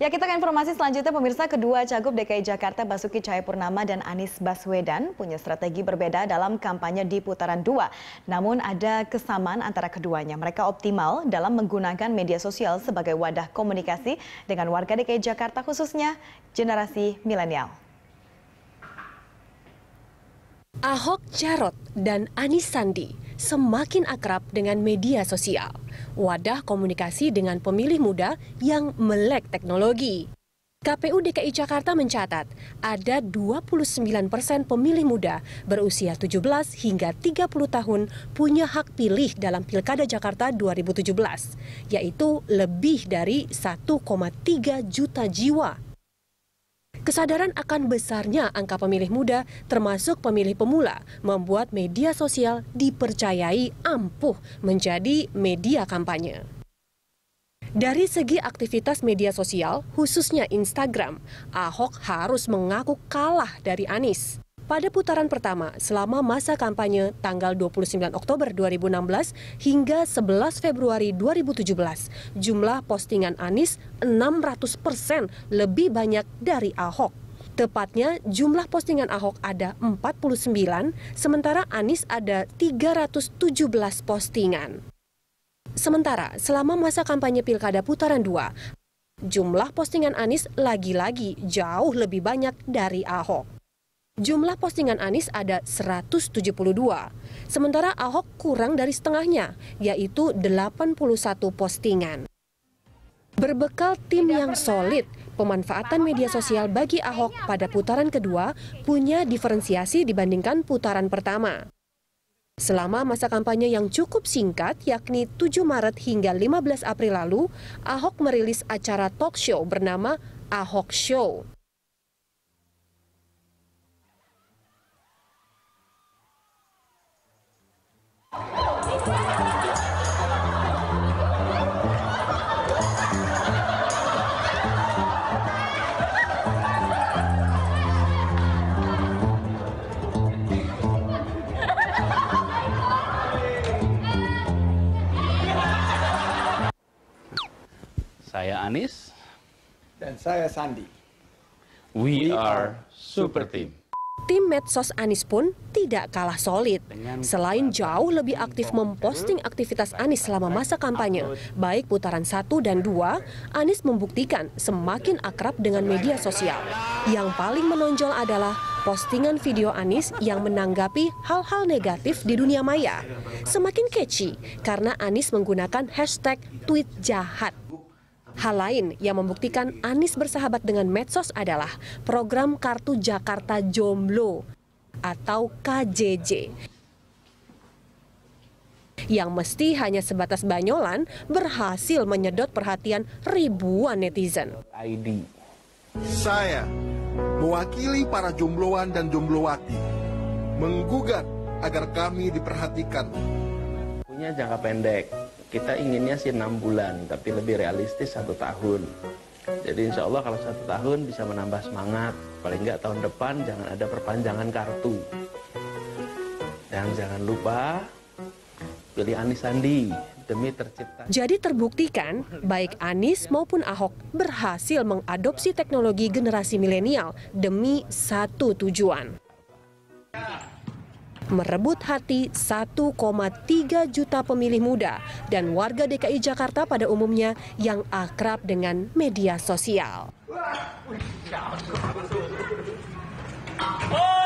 Ya kita ke informasi selanjutnya pemirsa kedua cagup DKI Jakarta Basuki Cahayapurnama dan Anies Baswedan punya strategi berbeda dalam kampanye di putaran dua. Namun ada kesamaan antara keduanya. Mereka optimal dalam menggunakan media sosial sebagai wadah komunikasi dengan warga DKI Jakarta khususnya generasi milenial. Ahok Jarot dan Anis Sandi semakin akrab dengan media sosial, wadah komunikasi dengan pemilih muda yang melek teknologi. KPU DKI Jakarta mencatat ada 29 persen pemilih muda berusia 17 hingga 30 tahun punya hak pilih dalam Pilkada Jakarta 2017, yaitu lebih dari 1,3 juta jiwa Kesadaran akan besarnya angka pemilih muda, termasuk pemilih pemula, membuat media sosial dipercayai ampuh menjadi media kampanye. Dari segi aktivitas media sosial, khususnya Instagram, Ahok harus mengaku kalah dari Anies. Pada putaran pertama, selama masa kampanye tanggal 29 Oktober 2016 hingga 11 Februari 2017, jumlah postingan Anies 600 persen lebih banyak dari Ahok. Tepatnya jumlah postingan Ahok ada 49, sementara Anies ada 317 postingan. Sementara selama masa kampanye Pilkada putaran 2, jumlah postingan Anies lagi-lagi jauh lebih banyak dari Ahok jumlah postingan Anies ada 172. Sementara Ahok kurang dari setengahnya, yaitu 81 postingan. Berbekal tim yang solid, pemanfaatan media sosial bagi Ahok pada putaran kedua punya diferensiasi dibandingkan putaran pertama. Selama masa kampanye yang cukup singkat, yakni 7 Maret hingga 15 April lalu, Ahok merilis acara talk show bernama Ahok Show. Saya Anis. Dan saya Sandi. We, are Super Team. Tim medsos Anis pun tidak kalah solid. Selain jauh lebih aktif memposting aktivitas Anis selama masa kampanye, baik putaran satu dan dua, Anis membuktikan semakin akrab dengan media sosial. Yang paling menonjol adalah postingan video Anis yang menanggapi hal-hal negatif di dunia maya. Semakin catchy karena Anis menggunakan hashtag tweet jahat. Hal lain yang membuktikan Anies bersahabat dengan medsos adalah program Kartu Jakarta Jomblo atau KJJ yang mesti hanya sebatas banyolan berhasil menyedot perhatian ribuan netizen. ID. Saya mewakili para jombloan dan jomblowati menggugat agar kami diperhatikan. Punya jangka pendek, kita inginnya sih enam bulan tapi lebih realistis satu tahun jadi insya Allah kalau satu tahun bisa menambah semangat paling nggak tahun depan jangan ada perpanjangan kartu dan jangan lupa pilih Anis Sandi demi tercipta. Jadi terbuktikan baik Anis maupun Ahok berhasil mengadopsi teknologi generasi milenial demi satu tujuan merebut hati 1,3 juta pemilih muda dan warga DKI Jakarta pada umumnya yang akrab dengan media sosial. Oh!